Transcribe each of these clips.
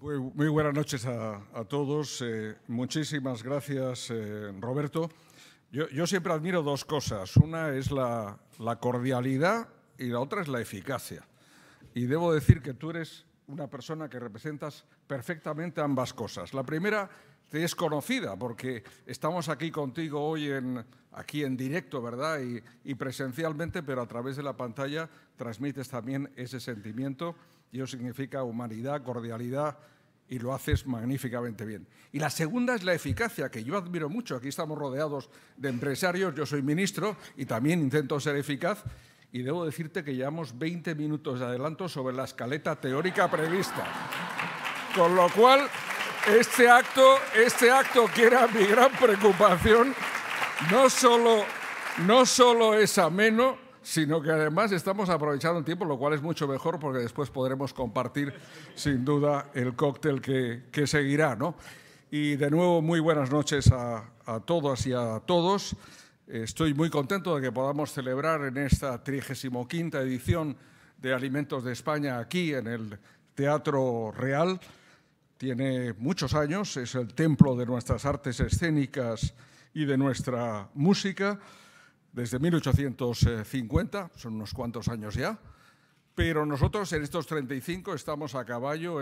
Muy buenas noches a, todos. Eh, muchísimas gracias, eh, Roberto. Yo, siempre admiro dos cosas. Una es la, cordialidad y la otra es la eficacia. Y debo decir que tú eres una persona que representas perfectamente ambas cosas. La primera te es conocida porque estamos aquí contigo hoy en, aquí en directo, ¿verdad? y presencialmente, pero a través de la pantalla transmites también ese sentimiento yo significa humanidad, cordialidad, y lo haces magníficamente bien. Y la segunda es la eficacia, que yo admiro mucho. Aquí estamos rodeados de empresarios, yo soy ministro y también intento ser eficaz. Y debo decirte que llevamos 20 minutos de adelanto sobre la escaleta teórica prevista. Con lo cual, este acto, este acto que era mi gran preocupación, no solo, no solo es ameno, sino que además estamos aprovechando el tiempo, lo cual es mucho mejor porque después podremos compartir sin duda el cóctel que, seguirá. ¿no? Y de nuevo, muy buenas noches a, a todas y a todos. Estoy muy contento de que podamos celebrar en esta 35 edición de Alimentos de España aquí en el Teatro Real. Tiene muchos años, es el templo de nuestras artes escénicas y de nuestra música desde 1850, son unos cuantos años ya, pero nosotros en estos 35 estamos a caballo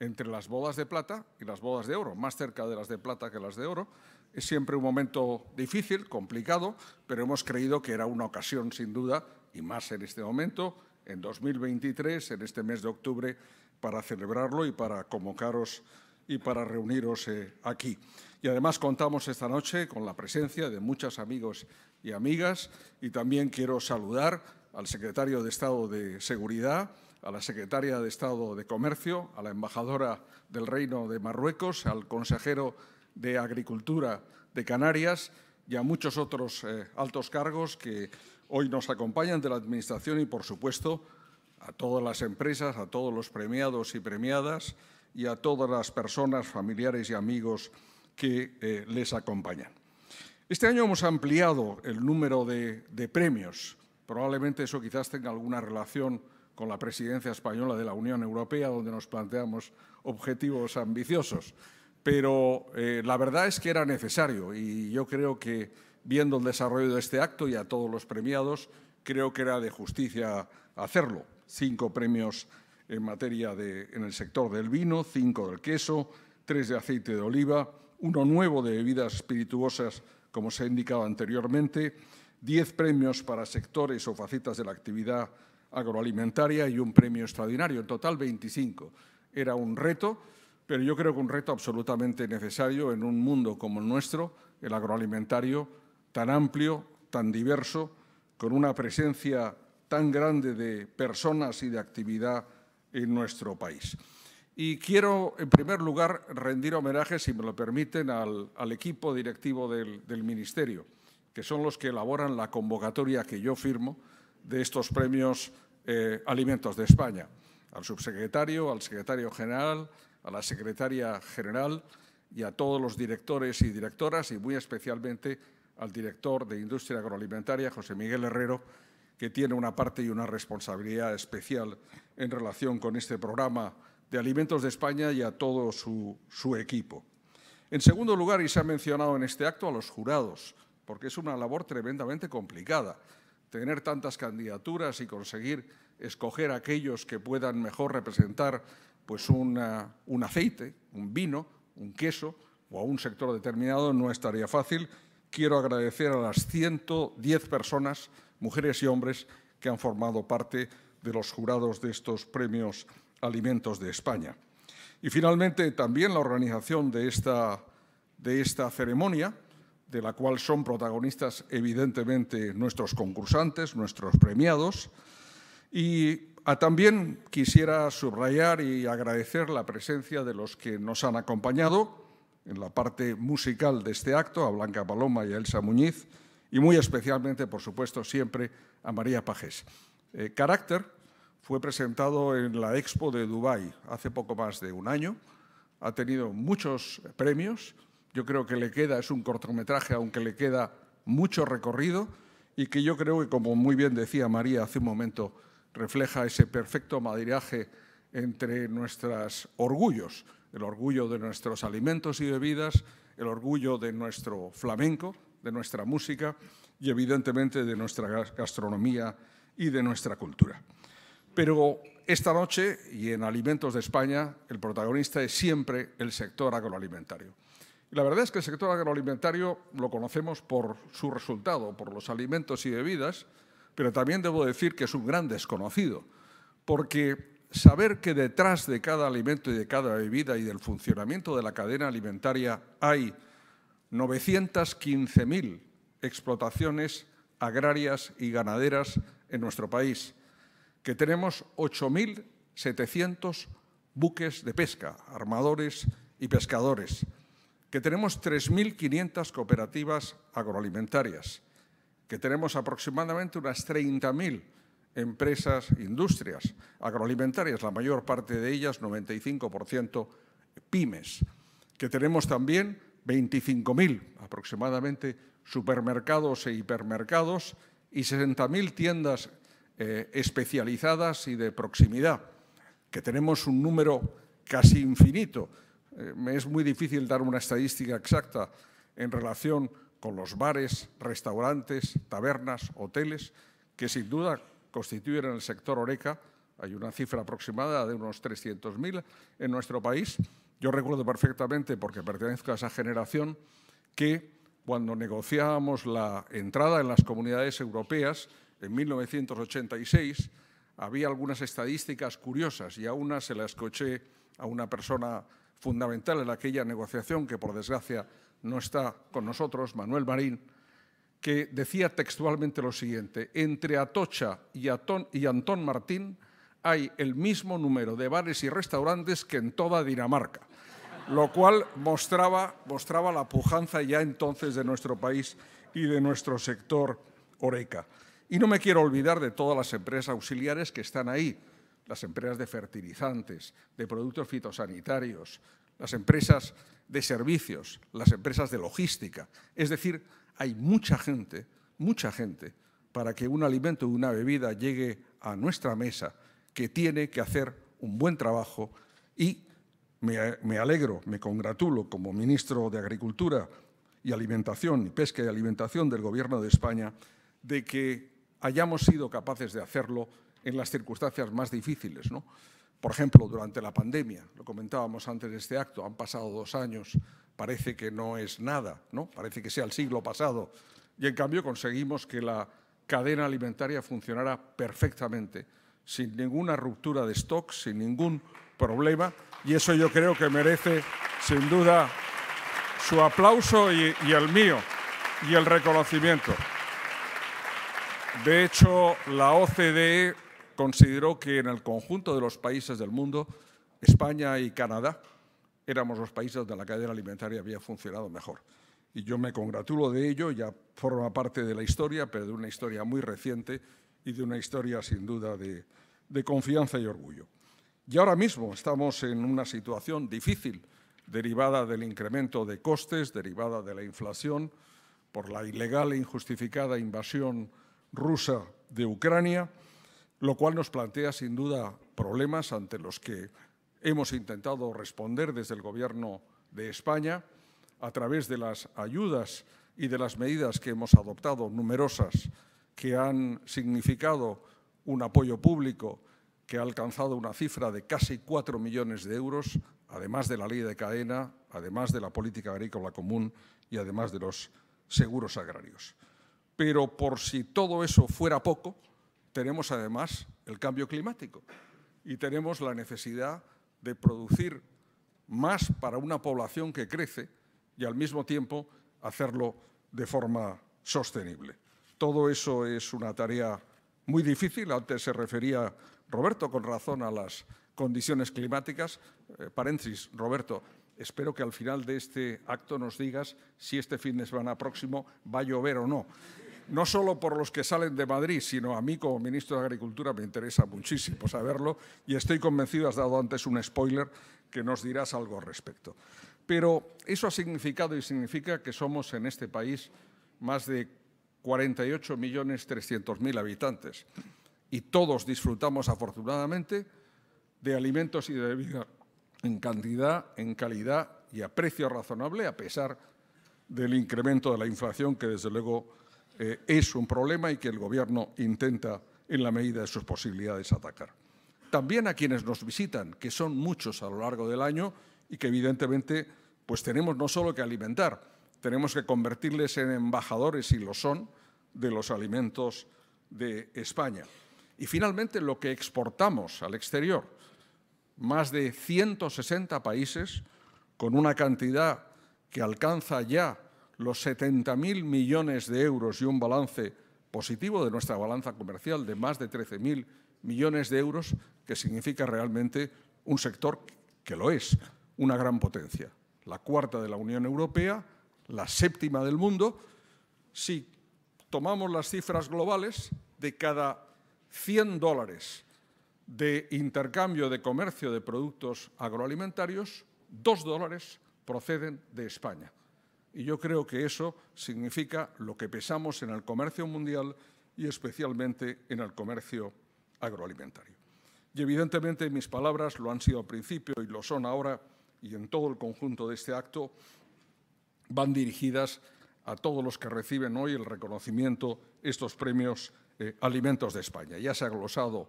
entre las bodas de plata y las bodas de oro, más cerca de las de plata que las de oro. Es siempre un momento difícil, complicado, pero hemos creído que era una ocasión sin duda, y más en este momento, en 2023, en este mes de octubre, para celebrarlo y para convocaros y para reuniros eh, aquí. Y además contamos esta noche con la presencia de muchos amigos y amigas, y también quiero saludar al secretario de Estado de Seguridad, a la secretaria de Estado de Comercio, a la embajadora del Reino de Marruecos, al consejero de Agricultura de Canarias y a muchos otros eh, altos cargos que hoy nos acompañan de la Administración y, por supuesto, a todas las empresas, a todos los premiados y premiadas y a todas las personas, familiares y amigos que eh, les acompañan. Este año hemos ampliado el número de, premios. Probablemente eso quizás tenga alguna relación con la presidencia española de la Unión Europea, donde nos planteamos objetivos ambiciosos. Pero eh, la verdad es que era necesario y yo creo que, viendo el desarrollo de este acto y a todos los premiados, creo que era de justicia hacerlo. Cinco premios en materia de, en el sector del vino, cinco del queso, tres de aceite de oliva, uno nuevo de bebidas espirituosas como se ha indicado anteriormente, 10 premios para sectores o facetas de la actividad agroalimentaria y un premio extraordinario, en total 25. Era un reto, pero yo creo que un reto absolutamente necesario en un mundo como el nuestro, el agroalimentario, tan amplio, tan diverso, con una presencia tan grande de personas y de actividad en nuestro país. Y quiero, en primer lugar, rendir homenaje, si me lo permiten, al, equipo directivo del, Ministerio, que son los que elaboran la convocatoria que yo firmo de estos premios eh, Alimentos de España. Al subsecretario, al secretario general, a la secretaria general y a todos los directores y directoras, y muy especialmente al director de Industria Agroalimentaria, José Miguel Herrero, que tiene una parte y una responsabilidad especial en relación con este programa de Alimentos de España y a todo su, equipo. En segundo lugar, y se ha mencionado en este acto, a los jurados, porque es una labor tremendamente complicada. Tener tantas candidaturas y conseguir escoger aquellos que puedan mejor representar pues un aceite, un vino, un queso o a un sector determinado no estaría fácil. Quiero agradecer a las 110 personas, mujeres y hombres, que han formado parte de los jurados de estos premios Alimentos de España. Y finalmente, también la organización de esta, de esta ceremonia, de la cual son protagonistas evidentemente nuestros concursantes, nuestros premiados. Y ah, también quisiera subrayar y agradecer la presencia de los que nos han acompañado en la parte musical de este acto, a Blanca Paloma y a Elsa Muñiz, y muy especialmente, por supuesto, siempre a María Pajes. Eh, carácter fue presentado en la Expo de Dubái hace poco más de un año. Ha tenido muchos premios. Yo creo que le queda, es un cortometraje, aunque le queda mucho recorrido y que yo creo que, como muy bien decía María hace un momento, refleja ese perfecto madriaje entre nuestros orgullos, el orgullo de nuestros alimentos y bebidas, el orgullo de nuestro flamenco, de nuestra música y evidentemente de nuestra gastronomía y de nuestra cultura. Pero esta noche y en Alimentos de España el protagonista es siempre el sector agroalimentario. la verdad es que el sector agroalimentario lo conocemos por su resultado, por los alimentos y bebidas, pero también debo decir que es un gran desconocido, porque saber que detrás de cada alimento y de cada bebida y del funcionamiento de la cadena alimentaria hay 915.000 explotaciones agrarias y ganaderas en nuestro país, que tenemos 8.700 buques de pesca, armadores y pescadores, que tenemos 3.500 cooperativas agroalimentarias, que tenemos aproximadamente unas 30.000 empresas, industrias agroalimentarias, la mayor parte de ellas, 95% pymes, que tenemos también 25.000 aproximadamente supermercados e hipermercados y 60.000 tiendas eh, especializadas y de proximidad, que tenemos un número casi infinito. me eh, es muy difícil dar una estadística exacta en relación con los bares, restaurantes, tabernas, hoteles, que sin duda constituyen el sector Oreca, hay una cifra aproximada de unos 300.000 en nuestro país. Yo recuerdo perfectamente, porque pertenezco a esa generación, que cuando negociábamos la entrada en las comunidades europeas, en 1986, había algunas estadísticas curiosas y a una se la escuché a una persona fundamental en aquella negociación que por desgracia no está con nosotros, Manuel Marín, que decía textualmente lo siguiente, entre Atocha y, Antón Martín hay el mismo número de bares y restaurantes que en toda Dinamarca, lo cual mostraba, mostraba la pujanza ya entonces de nuestro país y de nuestro sector oreca. Y no me quiero olvidar de todas las empresas auxiliares que están ahí, las empresas de fertilizantes, de productos fitosanitarios, las empresas de servicios, las empresas de logística. Es decir, hay mucha gente, mucha gente, para que un alimento o una bebida llegue a nuestra mesa, que tiene que hacer un buen trabajo y me, me alegro, me congratulo como ministro de Agricultura y Alimentación, y Pesca y Alimentación del Gobierno de España, de que hayamos sido capaces de hacerlo en las circunstancias más difíciles. Por ejemplo, durante la pandemia, lo comentábamos antes de este acto, han pasado dos años, parece que no es nada, ¿no? parece que sea el siglo pasado, y en cambio conseguimos que la cadena alimentaria funcionara perfectamente, sin ninguna ruptura de stock, sin ningún problema, y eso yo creo que merece, sin duda, su aplauso y el mío, y el reconocimiento. De hecho, la OCDE consideró que en el conjunto de los países del mundo, España y Canadá éramos los países donde la cadena alimentaria había funcionado mejor. Y yo me congratulo de ello, ya forma parte de la historia, pero de una historia muy reciente y de una historia sin duda de confianza y orgullo. Y ahora mismo estamos en una situación difícil, derivada del incremento de costes, derivada de la inflación, por la ilegal e injustificada invasión rusa de Ucrania, lo cual nos plantea sin duda problemas ante los que hemos intentado responder desde el Gobierno de España a través de las ayudas y de las medidas que hemos adoptado, numerosas, que han significado un apoyo público que ha alcanzado una cifra de casi 4 millones de euros, además de la ley de cadena, además de la política agrícola común y además de los seguros agrarios. Pero por si todo eso fuera poco, tenemos además el cambio climático y tenemos la necesidad de producir más para una población que crece y al mismo tiempo hacerlo de forma sostenible. Todo eso es una tarea muy difícil. Antes se refería Roberto con razón a las condiciones climáticas. Eh, paréntesis, Roberto, espero que al final de este acto nos digas si este fin de semana próximo va a llover o no no solo por los que salen de Madrid, sino a mí como ministro de Agricultura me interesa muchísimo saberlo y estoy convencido, has dado antes un spoiler, que nos dirás algo al respecto. Pero eso ha significado y significa que somos en este país más de 48.300.000 habitantes y todos disfrutamos afortunadamente de alimentos y de vida en cantidad, en calidad y a precio razonable, a pesar del incremento de la inflación que desde luego eh, es un problema y que el Gobierno intenta, en la medida de sus posibilidades, atacar. También a quienes nos visitan, que son muchos a lo largo del año y que evidentemente pues tenemos no solo que alimentar, tenemos que convertirles en embajadores, y lo son, de los alimentos de España. Y finalmente lo que exportamos al exterior, más de 160 países, con una cantidad que alcanza ya los 70.000 millones de euros y un balance positivo de nuestra balanza comercial de más de 13.000 millones de euros, que significa realmente un sector que lo es, una gran potencia. La cuarta de la Unión Europea, la séptima del mundo. Si tomamos las cifras globales, de cada 100 dólares de intercambio de comercio de productos agroalimentarios, dos dólares proceden de España. Y yo creo que eso significa lo que pesamos en el comercio mundial y especialmente en el comercio agroalimentario. Y evidentemente mis palabras lo han sido al principio y lo son ahora y en todo el conjunto de este acto van dirigidas a todos los que reciben hoy el reconocimiento, estos premios eh, Alimentos de España. Ya se ha glosado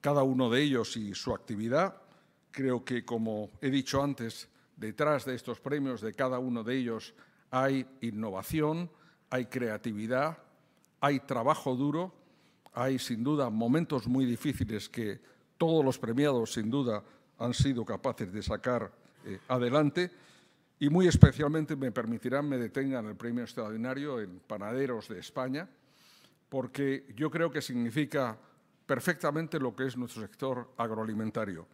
cada uno de ellos y su actividad. Creo que, como he dicho antes, Detrás de estos premios, de cada uno de ellos, hay innovación, hay creatividad, hay trabajo duro, hay sin duda momentos muy difíciles que todos los premiados sin duda han sido capaces de sacar eh, adelante y muy especialmente me permitirán me detengan el premio extraordinario en Panaderos de España porque yo creo que significa perfectamente lo que es nuestro sector agroalimentario.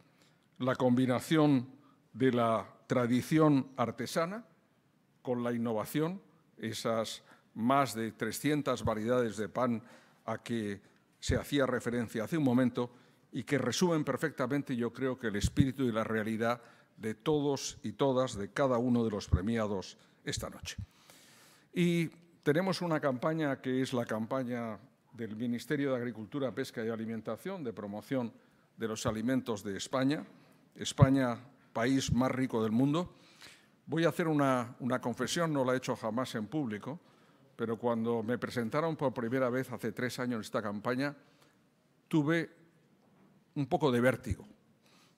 La combinación de la tradición artesana con la innovación, esas más de 300 variedades de pan a que se hacía referencia hace un momento y que resumen perfectamente, yo creo, que el espíritu y la realidad de todos y todas, de cada uno de los premiados esta noche. Y tenemos una campaña que es la campaña del Ministerio de Agricultura, Pesca y Alimentación de promoción de los alimentos de España. España país más rico del mundo. Voy a hacer una, una confesión, no la he hecho jamás en público, pero cuando me presentaron por primera vez hace tres años esta campaña, tuve un poco de vértigo,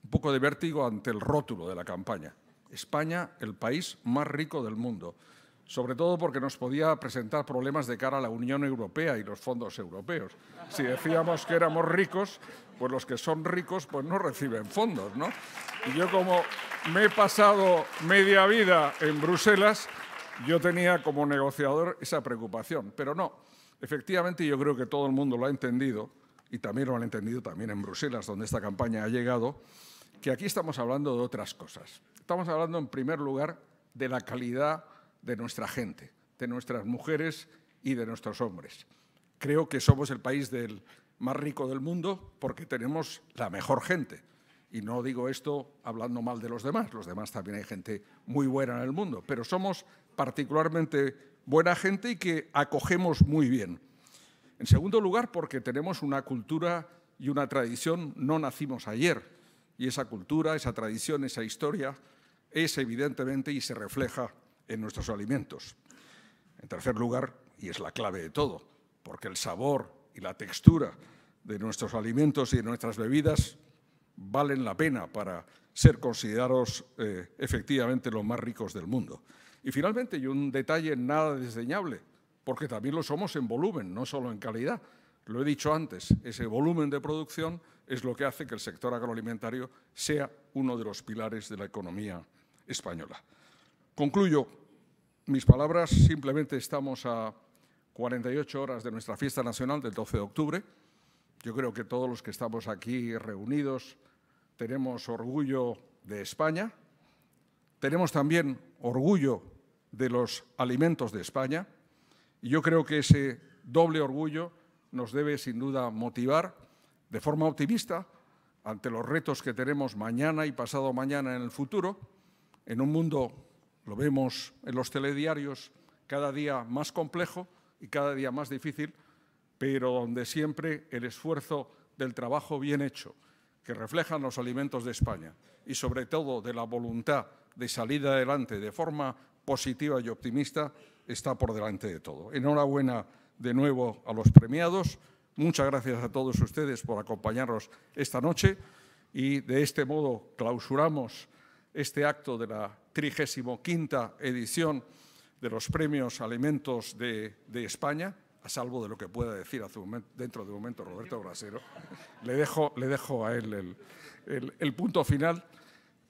un poco de vértigo ante el rótulo de la campaña. España, el país más rico del mundo sobre todo porque nos podía presentar problemas de cara a la Unión Europea y los fondos europeos. Si decíamos que éramos ricos, pues los que son ricos pues no reciben fondos, ¿no? Y yo como me he pasado media vida en Bruselas, yo tenía como negociador esa preocupación, pero no. Efectivamente yo creo que todo el mundo lo ha entendido y también lo han entendido también en Bruselas, donde esta campaña ha llegado, que aquí estamos hablando de otras cosas. Estamos hablando en primer lugar de la calidad de nuestra gente, de nuestras mujeres y de nuestros hombres. Creo que somos el país del más rico del mundo porque tenemos la mejor gente. Y no digo esto hablando mal de los demás, los demás también hay gente muy buena en el mundo, pero somos particularmente buena gente y que acogemos muy bien. En segundo lugar, porque tenemos una cultura y una tradición, no nacimos ayer, y esa cultura, esa tradición, esa historia es evidentemente y se refleja en nuestros alimentos. En tercer lugar, y es la clave de todo, porque el sabor y la textura de nuestros alimentos y de nuestras bebidas valen la pena para ser considerados eh, efectivamente los más ricos del mundo. Y finalmente, y un detalle nada desdeñable, porque también lo somos en volumen, no solo en calidad. Lo he dicho antes, ese volumen de producción es lo que hace que el sector agroalimentario sea uno de los pilares de la economía española. Concluyo mis palabras, simplemente estamos a 48 horas de nuestra fiesta nacional del 12 de octubre. Yo creo que todos los que estamos aquí reunidos tenemos orgullo de España, tenemos también orgullo de los alimentos de España y yo creo que ese doble orgullo nos debe sin duda motivar de forma optimista ante los retos que tenemos mañana y pasado mañana en el futuro, en un mundo lo vemos en los telediarios cada día más complejo y cada día más difícil, pero donde siempre el esfuerzo del trabajo bien hecho, que reflejan los alimentos de España y sobre todo de la voluntad de salir adelante de forma positiva y optimista, está por delante de todo. Enhorabuena de nuevo a los premiados. Muchas gracias a todos ustedes por acompañarnos esta noche y de este modo clausuramos este acto de la 35 edición de los premios Alimentos de, España, a salvo de lo que pueda decir dentro de un momento Roberto Brasero. Le dejo, le dejo a él el, punto final,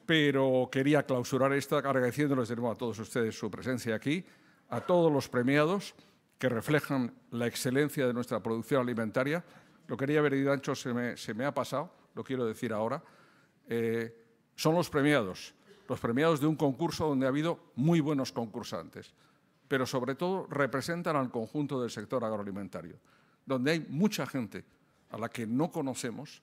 pero quería clausurar esta agradeciéndoles de nuevo a todos ustedes su presencia aquí, a todos los premiados que reflejan la excelencia de nuestra producción alimentaria. Lo quería haber dicho ancho, se me, ha pasado, lo quiero decir ahora. Eh, son los premiados, los premiados de un concurso donde ha habido muy buenos concursantes, pero sobre todo representan al conjunto del sector agroalimentario, donde hay mucha gente a la que no conocemos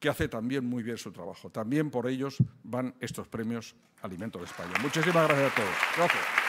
que hace también muy bien su trabajo. También por ellos van estos premios Alimento de España. Muchísimas gracias a todos.